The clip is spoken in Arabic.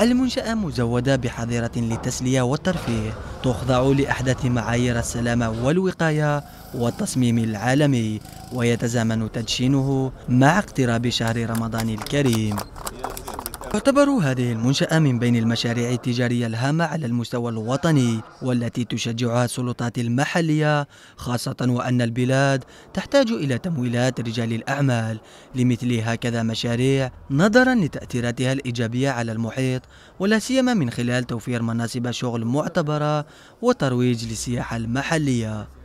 المنشأة مزودة بحظيرة للتسلية والترفيه تخضع لأحدث معايير السلامة والوقاية والتصميم العالمي ويتزامن تدشينه مع اقتراب شهر رمضان الكريم تعتبر هذه المنشأة من بين المشاريع التجارية الهامة على المستوى الوطني والتي تشجعها السلطات المحلية خاصة وأن البلاد تحتاج إلى تمويلات رجال الأعمال لمثل هكذا مشاريع نظرا لتأثيراتها الإيجابية على المحيط ولا سيما من خلال توفير مناصب شغل معتبرة وترويج للسياحة المحلية